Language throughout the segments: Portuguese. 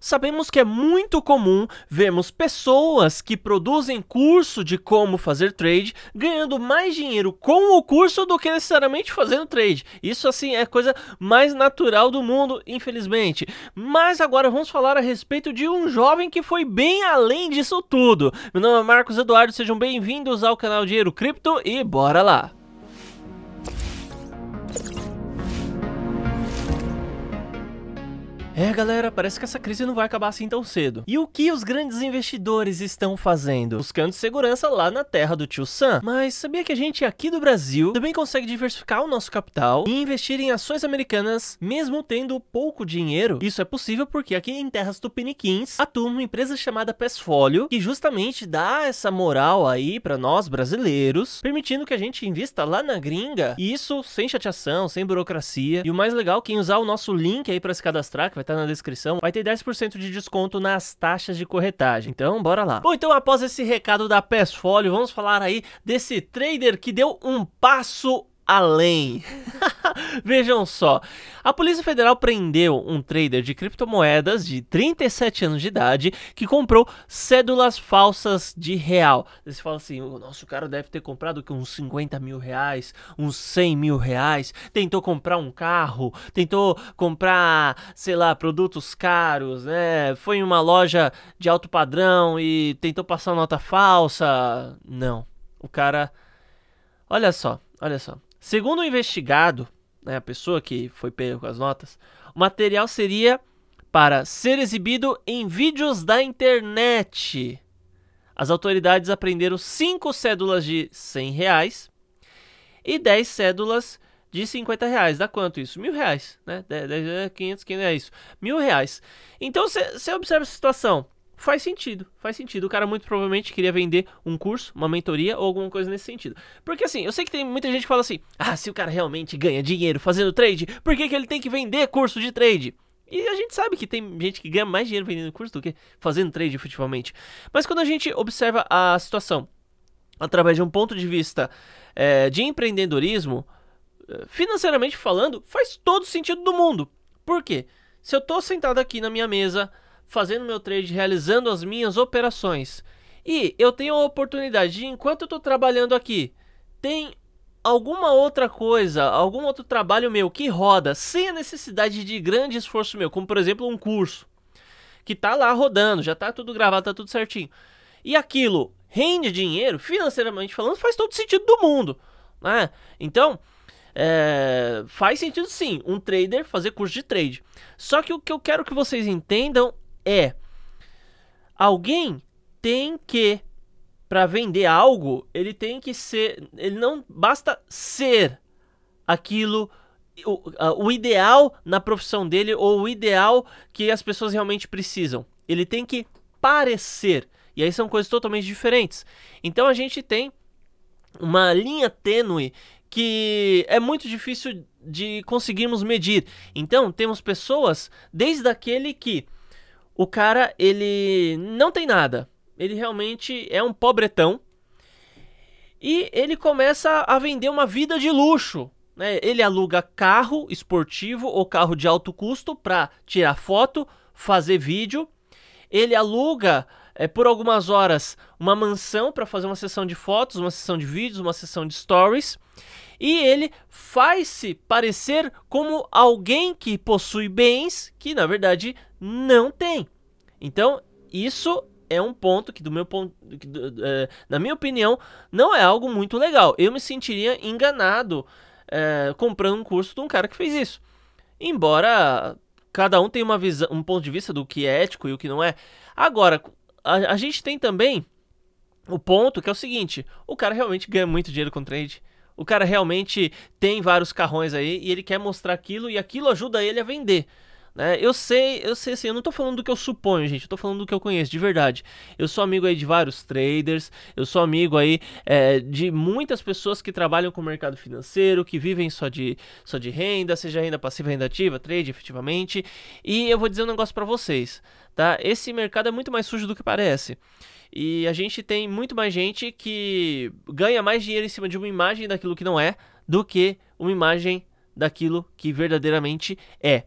Sabemos que é muito comum vermos pessoas que produzem curso de como fazer trade ganhando mais dinheiro com o curso do que necessariamente fazendo trade. Isso assim é a coisa mais natural do mundo, infelizmente. Mas agora vamos falar a respeito de um jovem que foi bem além disso tudo. Meu nome é Marcos Eduardo, sejam bem-vindos ao canal Dinheiro Cripto e bora lá. É, galera, parece que essa crise não vai acabar assim tão cedo. E o que os grandes investidores estão fazendo? Buscando segurança lá na terra do tio Sam. Mas sabia que a gente aqui do Brasil também consegue diversificar o nosso capital e investir em ações americanas mesmo tendo pouco dinheiro? Isso é possível porque aqui em terras tupiniquins atua uma empresa chamada Pesfolio que justamente dá essa moral aí para nós brasileiros, permitindo que a gente invista lá na gringa. E isso sem chateação, sem burocracia. E o mais legal, quem usar o nosso link aí para se cadastrar, que vai tá na descrição, vai ter 10% de desconto nas taxas de corretagem. Então, bora lá. Bom, então após esse recado da PESFólio, vamos falar aí desse trader que deu um passo além. Vejam só. A Polícia Federal prendeu um trader de criptomoedas de 37 anos de idade que comprou cédulas falsas de real. Você fala assim: o nosso cara deve ter comprado que uns 50 mil reais, uns 100 mil reais. Tentou comprar um carro, tentou comprar, sei lá, produtos caros, né? Foi em uma loja de alto padrão e tentou passar nota falsa. Não. O cara. Olha só, olha só Segundo o investigado, né, a pessoa que foi pego com as notas, o material seria para ser exibido em vídeos da internet. As autoridades apreenderam cinco cédulas de 100 reais e 10 cédulas de 50 reais. Dá quanto isso? Mil reais, né? 10, 10, 500, 500 é isso. Mil reais. Então você observa a situação. Faz sentido, faz sentido. O cara muito provavelmente queria vender um curso, uma mentoria ou alguma coisa nesse sentido. Porque assim, eu sei que tem muita gente que fala assim: ah, se o cara realmente ganha dinheiro fazendo trade, por que, que ele tem que vender curso de trade? E a gente sabe que tem gente que ganha mais dinheiro vendendo curso do que fazendo trade efetivamente. Mas quando a gente observa a situação através de um ponto de vista é, de empreendedorismo, eh, financeiramente falando, faz todo sentido do mundo. Por quê? Se eu tô sentado aqui na minha mesa fazendo meu trade, realizando as minhas operações. E eu tenho a oportunidade de, enquanto eu estou trabalhando aqui, tem alguma outra coisa, algum outro trabalho meu que roda sem a necessidade de grande esforço meu, como por exemplo um curso, que está lá rodando, já está tudo gravado, está tudo certinho. E aquilo rende dinheiro, financeiramente falando, faz todo sentido do mundo. Né? Então, é, faz sentido sim um trader fazer curso de trade. Só que o que eu quero que vocês entendam é alguém tem que para vender algo, ele tem que ser, ele não basta ser aquilo o, o ideal na profissão dele ou o ideal que as pessoas realmente precisam. Ele tem que parecer. E aí são coisas totalmente diferentes. Então a gente tem uma linha tênue que é muito difícil de conseguirmos medir. Então temos pessoas desde aquele que o cara, ele não tem nada. Ele realmente é um pobretão. E ele começa a vender uma vida de luxo. Né? Ele aluga carro esportivo ou carro de alto custo para tirar foto, fazer vídeo. Ele aluga é, por algumas horas uma mansão para fazer uma sessão de fotos, uma sessão de vídeos, uma sessão de stories. E ele faz-se parecer como alguém que possui bens que, na verdade, não tem. Então, isso é um ponto que, do meu ponto, que, do, é, na minha opinião, não é algo muito legal. Eu me sentiria enganado é, comprando um curso de um cara que fez isso. Embora cada um tenha uma visão, um ponto de vista do que é ético e o que não é. Agora, a, a gente tem também o ponto que é o seguinte: o cara realmente ganha muito dinheiro com trade. O cara realmente tem vários carrões aí e ele quer mostrar aquilo e aquilo ajuda ele a vender. Né? Eu sei, eu sei assim, eu não tô falando do que eu suponho, gente, eu tô falando do que eu conheço, de verdade. Eu sou amigo aí de vários traders, eu sou amigo aí é, de muitas pessoas que trabalham com o mercado financeiro, que vivem só de, só de renda, seja renda passiva, renda ativa, trade efetivamente. E eu vou dizer um negócio para vocês, tá? Esse mercado é muito mais sujo do que parece. E a gente tem muito mais gente que ganha mais dinheiro em cima de uma imagem daquilo que não é do que uma imagem daquilo que verdadeiramente é.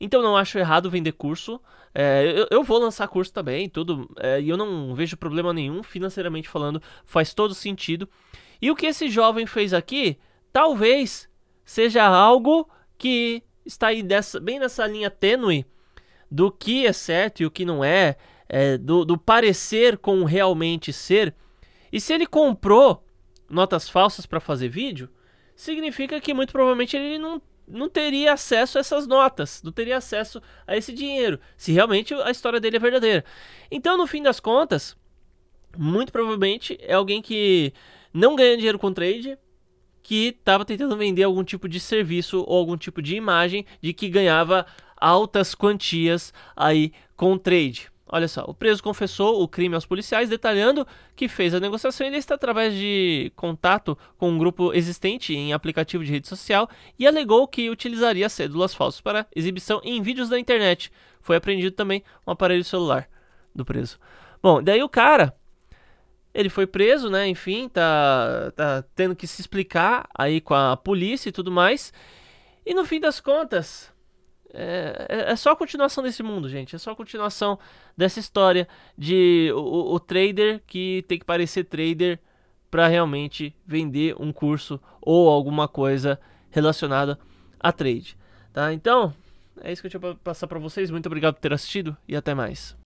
Então não acho errado vender curso. É, eu, eu, vou lançar curso também, tudo. É, e eu não vejo problema nenhum, financeiramente falando, faz todo sentido. E o que esse jovem fez aqui, talvez seja algo que está aí dessa, bem nessa linha tênue do que é certo e o que não é, é do, do parecer com realmente ser. E se ele comprou notas falsas para fazer vídeo, significa que muito provavelmente ele não não teria acesso a essas notas, não teria acesso a esse dinheiro, se realmente a história dele é verdadeira. Então, no fim das contas, muito provavelmente é alguém que não ganha dinheiro com trade, que estava tentando vender algum tipo de serviço ou algum tipo de imagem de que ganhava altas quantias aí com trade. Olha só, o preso confessou o crime aos policiais, detalhando que fez a negociação está através de contato com um grupo existente em aplicativo de rede social e alegou que utilizaria cédulas falsas para exibição em vídeos da internet. Foi apreendido também um aparelho celular do preso. Bom, daí o cara, ele foi preso, né? Enfim, tá, tá tendo que se explicar aí com a polícia e tudo mais. E no fim das contas, é, é, é, só a continuação desse mundo, gente. É só a continuação dessa história de o, o trader que tem que parecer trader para realmente vender um curso ou alguma coisa relacionada a trade. Tá? Então, é isso que eu tinha para passar para vocês. Muito obrigado por ter assistido e até mais.